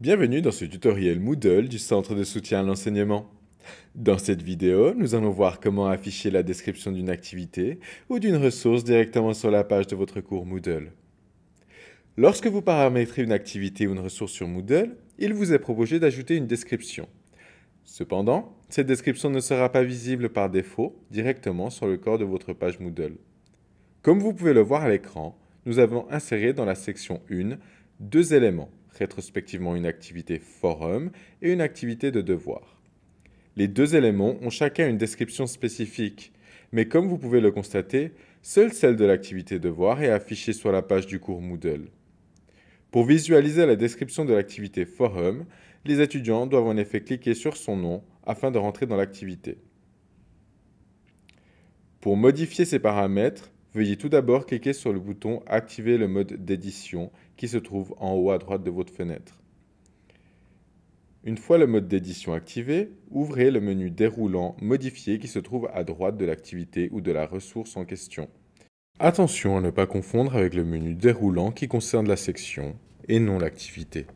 Bienvenue dans ce tutoriel Moodle du Centre de soutien à l'enseignement. Dans cette vidéo, nous allons voir comment afficher la description d'une activité ou d'une ressource directement sur la page de votre cours Moodle. Lorsque vous paramétrez une activité ou une ressource sur Moodle, il vous est proposé d'ajouter une description. Cependant, cette description ne sera pas visible par défaut directement sur le corps de votre page Moodle. Comme vous pouvez le voir à l'écran, nous avons inséré dans la section 1 deux éléments rétrospectivement une activité forum et une activité de devoir. Les deux éléments ont chacun une description spécifique, mais comme vous pouvez le constater, seule celle de l'activité devoir est affichée sur la page du cours Moodle. Pour visualiser la description de l'activité forum, les étudiants doivent en effet cliquer sur son nom afin de rentrer dans l'activité. Pour modifier ces paramètres, Veuillez tout d'abord cliquer sur le bouton Activer le mode d'édition qui se trouve en haut à droite de votre fenêtre. Une fois le mode d'édition activé, ouvrez le menu déroulant Modifier qui se trouve à droite de l'activité ou de la ressource en question. Attention à ne pas confondre avec le menu déroulant qui concerne la section et non l'activité.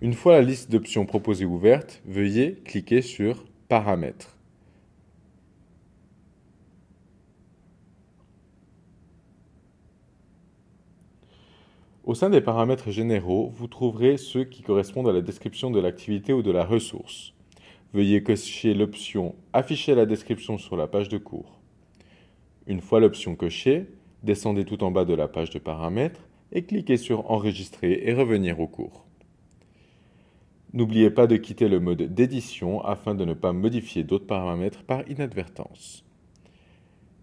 Une fois la liste d'options proposées ouverte, veuillez cliquer sur Paramètres. Au sein des paramètres généraux, vous trouverez ceux qui correspondent à la description de l'activité ou de la ressource. Veuillez cocher l'option Afficher la description sur la page de cours. Une fois l'option cochée, descendez tout en bas de la page de paramètres et cliquez sur Enregistrer et revenir au cours. N'oubliez pas de quitter le mode d'édition afin de ne pas modifier d'autres paramètres par inadvertance.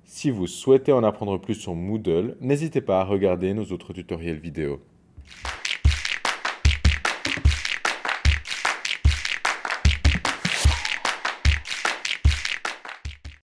Si vous souhaitez en apprendre plus sur Moodle, n'hésitez pas à regarder nos autres tutoriels vidéo.